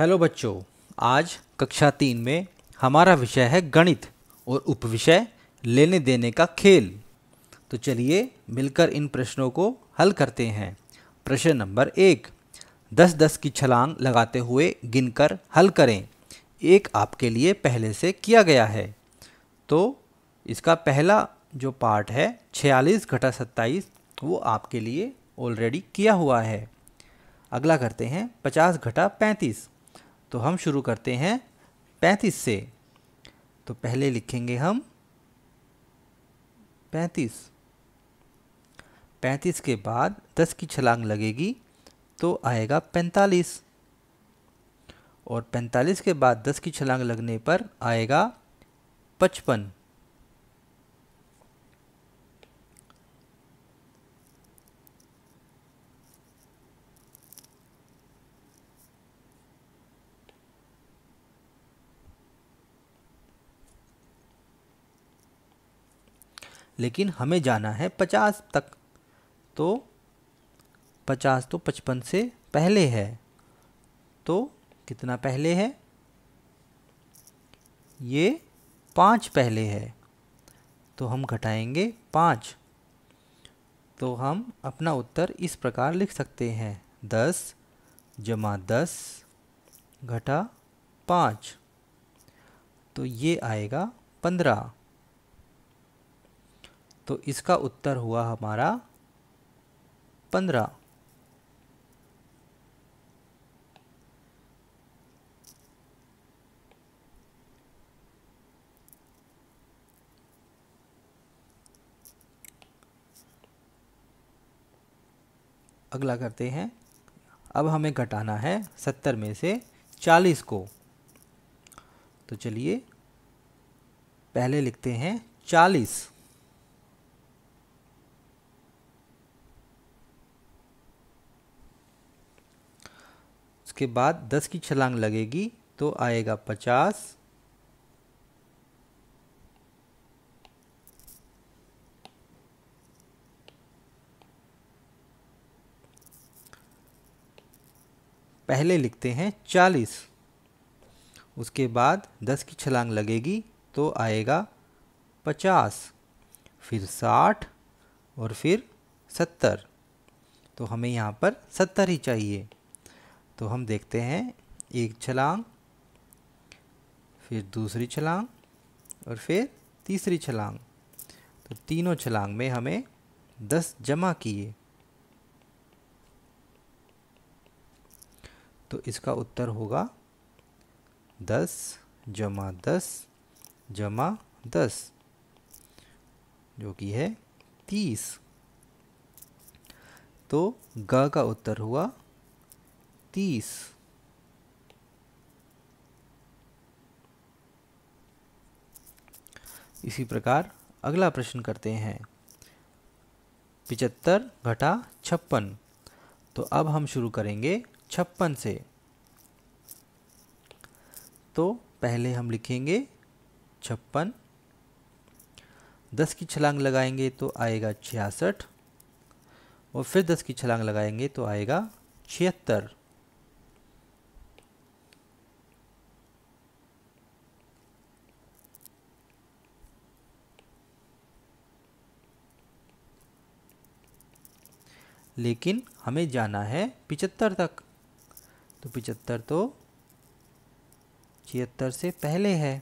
hello बच्चों आज कक्षा तीन में हमारा विषय है गणित और उपविषय लेने देने का खेल तो चलिए मिलकर इन प्रश्नों को हल करते हैं प्रश्न नंबर एक दस दस की छलांग लगाते हुए गिनकर हल करें एक आपके लिए पहले से किया गया है तो इसका पहला जो पार्ट है छियालीस घटा सत्ताईस वो आपके लिए ऑलरेडी किया हुआ है अगला करते हैं पचास घटा पैंतीस तो हम शुरू करते हैं पैंतीस से तो पहले लिखेंगे हम पैंतीस पैंतीस के बाद दस की छलांग लगेगी तो आएगा पैंतालीस और पैंतालीस के बाद दस की छलांग लगने पर आएगा पचपन लेकिन हमें जाना है पचास तक तो पचास तो पचपन से पहले है तो कितना पहले है ये पाँच पहले है तो हम घटाएंगे पाँच तो हम अपना उत्तर इस प्रकार लिख सकते हैं दस जमा दस घटा पाँच तो ये आएगा पंद्रह तो इसका उत्तर हुआ हमारा पंद्रह अगला करते हैं अब हमें घटाना है सत्तर में से चालीस को तो चलिए पहले लिखते हैं चालीस उसके बाद 10 की छलांग लगेगी तो आएगा पचास पहले लिखते हैं चालीस उसके बाद दस की छलांग लगेगी तो आएगा पचास फिर साठ और फिर सत्तर तो हमें यहाँ पर सत्तर ही चाहिए तो हम देखते हैं एक छलांग फिर दूसरी छलांग और फिर तीसरी छलांग तो तीनों छलांग में हमें दस जमा किए तो इसका उत्तर होगा दस जमा दस जमा दस जो कि है तीस तो ग का उत्तर हुआ तीस इसी प्रकार अगला प्रश्न करते हैं पिचहत्तर घटा छप्पन तो अब हम शुरू करेंगे छप्पन से तो पहले हम लिखेंगे छप्पन दस की छलांग लगाएंगे तो आएगा छियासठ और फिर दस की छलांग लगाएंगे तो आएगा छिहत्तर लेकिन हमें जाना है पिचहत्तर तक तो पिचहत्तर तो छिहत्तर से पहले है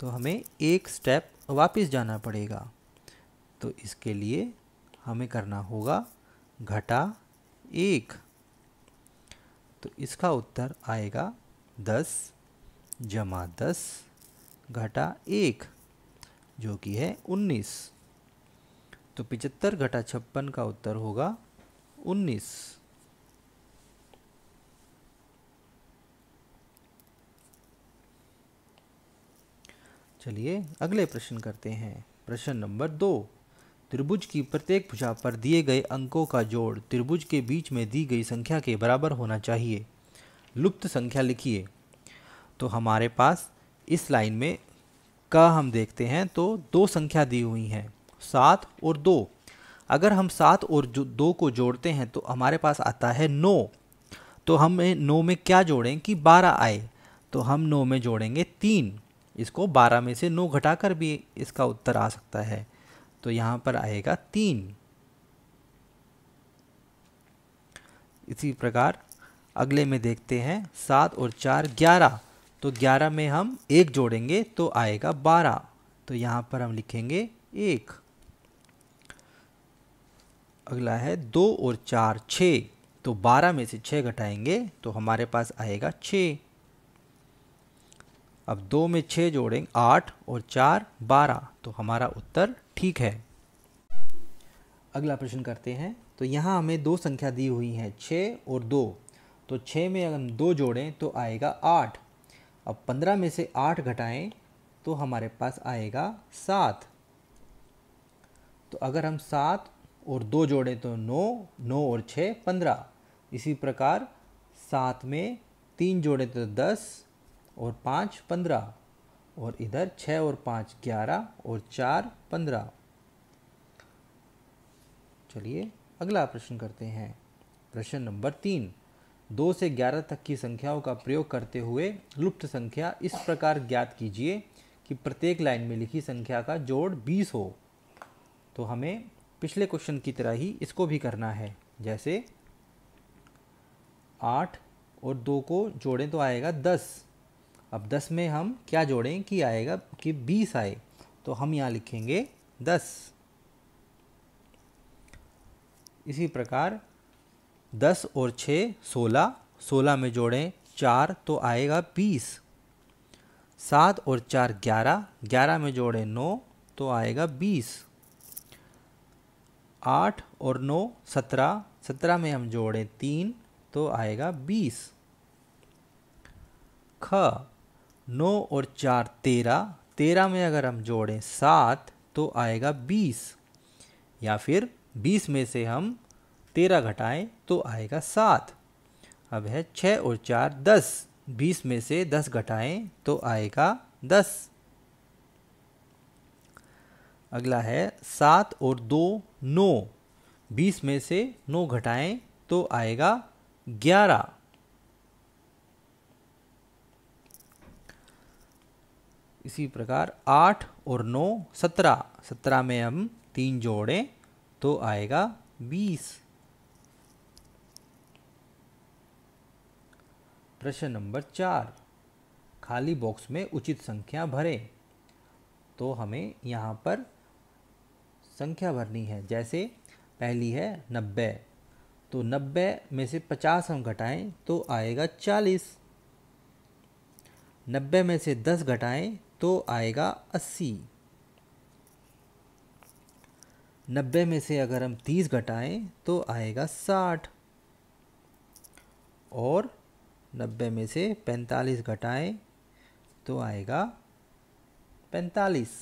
तो हमें एक स्टेप वापस जाना पड़ेगा तो इसके लिए हमें करना होगा घटा एक तो इसका उत्तर आएगा दस जमा दस घटा एक जो कि है उन्नीस तो पिचहत्तर घटा छप्पन का उत्तर होगा उन्नीस चलिए अगले प्रश्न करते हैं प्रश्न नंबर दो त्रिभुज की प्रत्येक भुजा पर दिए गए अंकों का जोड़ त्रिभुज के बीच में दी गई संख्या के बराबर होना चाहिए लुप्त संख्या लिखिए तो हमारे पास इस लाइन में का हम देखते हैं तो दो संख्या दी हुई हैं सात और दो अगर हम सात और जो दो को जोड़ते हैं तो हमारे पास आता है नौ तो हम नौ में क्या जोड़ें कि बारह आए तो हम नौ में जोड़ेंगे तीन इसको बारह में से नौ घटाकर भी इसका उत्तर आ सकता है तो यहाँ पर आएगा तीन इसी प्रकार अगले में देखते हैं सात और चार ग्यारह तो ग्यारह में हम एक जोड़ेंगे तो आएगा बारह तो यहाँ पर हम लिखेंगे एक अगला है दो और चार छः तो बारह में से छः घटाएंगे तो हमारे पास आएगा छः अब दो में छः जोड़ेंगे आठ और चार बारह तो हमारा उत्तर ठीक है अगला प्रश्न करते हैं तो यहाँ हमें दो संख्या दी हुई है छः और दो तो छः में अगर हम दो जोड़ें तो आएगा आठ अब पंद्रह में से आठ घटाएं तो हमारे पास आएगा सात तो अगर हम सात और दो जोड़ें तो नौ नौ और छः पंद्रह इसी प्रकार सात में तीन जोड़ें तो दस और पाँच पंद्रह और इधर छः और पाँच ग्यारह और चार पंद्रह चलिए अगला प्रश्न करते हैं प्रश्न नंबर तीन दो से ग्यारह तक की संख्याओं का प्रयोग करते हुए लुप्त संख्या इस प्रकार ज्ञात कीजिए कि प्रत्येक लाइन में लिखी संख्या का जोड़ बीस हो तो हमें पिछले क्वेश्चन की तरह ही इसको भी करना है जैसे आठ और दो को जोड़ें तो आएगा दस अब दस में हम क्या जोड़ें कि आएगा कि बीस आए तो हम यहाँ लिखेंगे दस इसी प्रकार दस और छः सोलह सोलह में जोड़ें चार तो आएगा बीस सात और चार ग्यारह ग्यारह में जोड़ें नौ तो आएगा बीस आठ और नौ सत्रह सत्रह में हम जोड़ें तीन तो आएगा बीस ख नौ और चार तेरह तेरह में अगर हम जोड़ें सात तो आएगा बीस या फिर बीस में से हम तेरह घटाएं तो आएगा सात अब है छः और चार दस बीस में से दस घटाएं तो आएगा दस अगला है सात और दो नौ बीस में से नौ घटाएं तो आएगा ग्यारह इसी प्रकार आठ और नौ सत्रह सत्रह में हम तीन जोड़ें तो आएगा बीस प्रश्न नंबर चार खाली बॉक्स में उचित संख्या भरें तो हमें यहाँ पर संख्या भरनी है जैसे पहली है नब्बे तो नब्बे में से पचास हम घटाएं तो आएगा चालीस नब्बे में से दस घटाएं तो आएगा अस्सी नब्बे में से अगर हम तीस घटाएं तो आएगा साठ और नब्बे में से पैंतालीस घटाएं तो आएगा पैंतालीस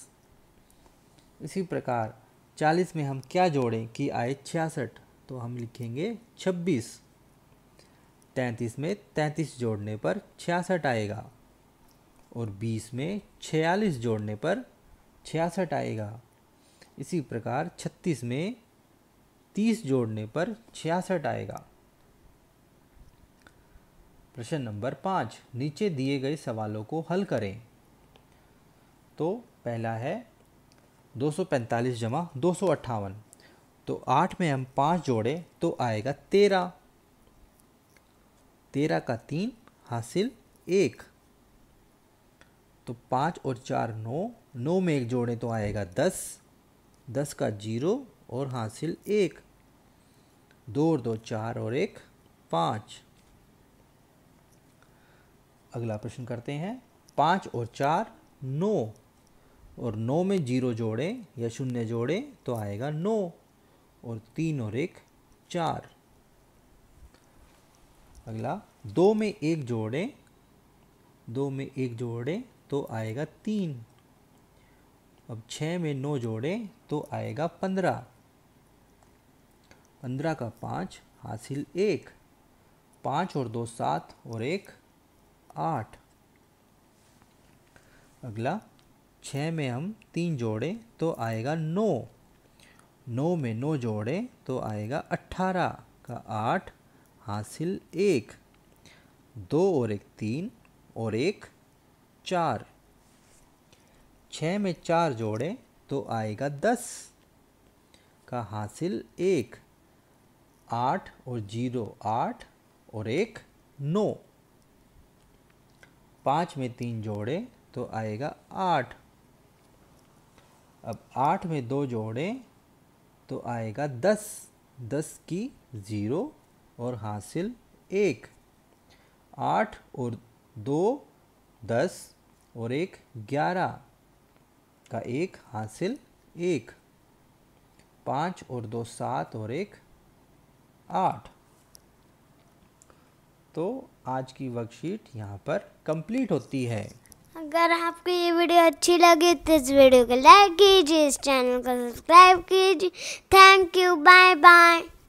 इसी प्रकार चालीस में हम क्या जोड़ें कि आए छियासठ तो हम लिखेंगे छब्बीस तैंतीस में तैंतीस जोड़ने पर छियासठ आएगा और बीस में छियालीस जोड़ने पर छियासठ आएगा इसी प्रकार छत्तीस में तीस जोड़ने पर छियासठ आएगा प्रश्न नंबर पाँच नीचे दिए गए सवालों को हल करें तो पहला है दो सौ पैंतालीस जमा दो सौ अट्ठावन तो आठ में हम पाँच जोड़े तो आएगा तेरह तेरह का तीन हासिल एक तो पाँच और चार नौ नौ में एक जोड़े तो आएगा दस दस का जीरो और हासिल एक दो और दो चार और एक पाँच अगला प्रश्न करते हैं पाँच और चार नौ और नौ में जीरो जोड़े या शून्य जोड़े तो आएगा नौ और तीन और एक चार अगला दो में एक जोड़े दो में एक जोड़े तो आएगा तीन अब छः में नौ जोड़े तो आएगा पंद्रह पंद्रह का पाँच हासिल एक पाँच और दो सात और एक आठ अगला छः में हम तीन जोड़े तो आएगा नौ नौ में नौ जोड़े तो आएगा अट्ठारह का आठ हासिल एक दो और एक तीन और एक चार छः में चार जोड़े तो आएगा दस का हासिल एक आठ और जीरो आठ और एक नौ पाँच में तीन जोड़े तो आएगा आठ अब आठ में दो जोड़ें तो आएगा दस दस की ज़ीरो और हासिल एक आठ और दो दस और एक ग्यारह का एक हासिल एक पाँच और दो सात और एक आठ तो आज की वर्कशीट यहाँ पर कंप्लीट होती है अगर आपको ये वीडियो अच्छी लगी तो इस वीडियो को लाइक कीजिए इस चैनल को सब्सक्राइब कीजिए थैंक यू बाय बाय